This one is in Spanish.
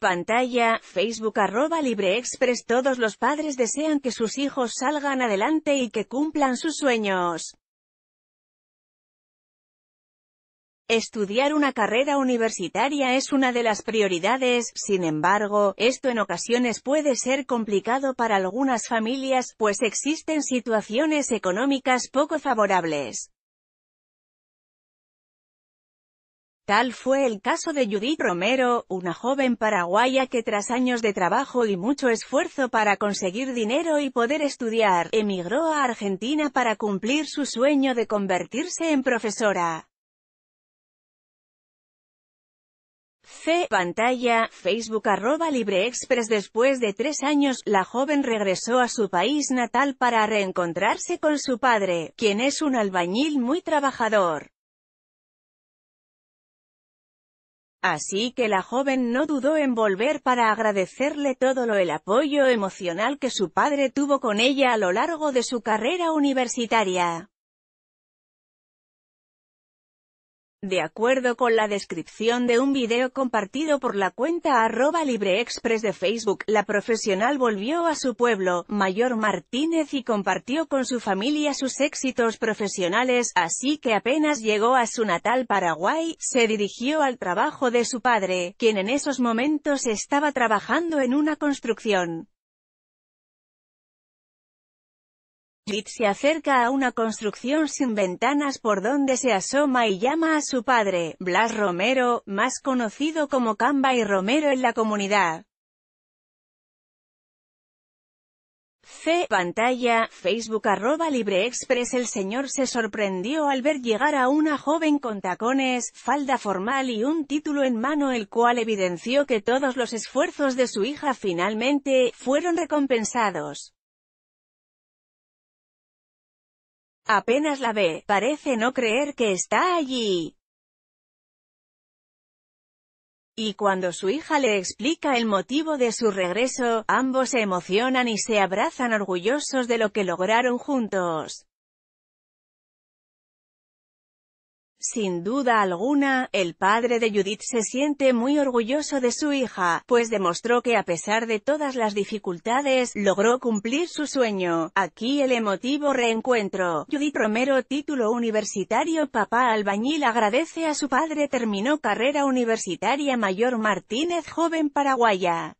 Pantalla, Facebook arroba LibreExpress Todos los padres desean que sus hijos salgan adelante y que cumplan sus sueños. Estudiar una carrera universitaria es una de las prioridades, sin embargo, esto en ocasiones puede ser complicado para algunas familias, pues existen situaciones económicas poco favorables. Tal fue el caso de Judith Romero, una joven paraguaya que tras años de trabajo y mucho esfuerzo para conseguir dinero y poder estudiar, emigró a Argentina para cumplir su sueño de convertirse en profesora. C. Pantalla, Facebook arroba LibreExpress Después de tres años, la joven regresó a su país natal para reencontrarse con su padre, quien es un albañil muy trabajador. Así que la joven no dudó en volver para agradecerle todo lo el apoyo emocional que su padre tuvo con ella a lo largo de su carrera universitaria. De acuerdo con la descripción de un video compartido por la cuenta arroba LibreExpress de Facebook, la profesional volvió a su pueblo, Mayor Martínez y compartió con su familia sus éxitos profesionales, así que apenas llegó a su natal Paraguay, se dirigió al trabajo de su padre, quien en esos momentos estaba trabajando en una construcción. se acerca a una construcción sin ventanas por donde se asoma y llama a su padre, Blas Romero, más conocido como Camba y Romero en la comunidad. C. Pantalla, Facebook arroba Express El señor se sorprendió al ver llegar a una joven con tacones, falda formal y un título en mano el cual evidenció que todos los esfuerzos de su hija finalmente, fueron recompensados. Apenas la ve, parece no creer que está allí. Y cuando su hija le explica el motivo de su regreso, ambos se emocionan y se abrazan orgullosos de lo que lograron juntos. Sin duda alguna, el padre de Judith se siente muy orgulloso de su hija, pues demostró que a pesar de todas las dificultades, logró cumplir su sueño. Aquí el emotivo reencuentro. Judith Romero título universitario Papá Albañil agradece a su padre terminó carrera universitaria Mayor Martínez joven paraguaya.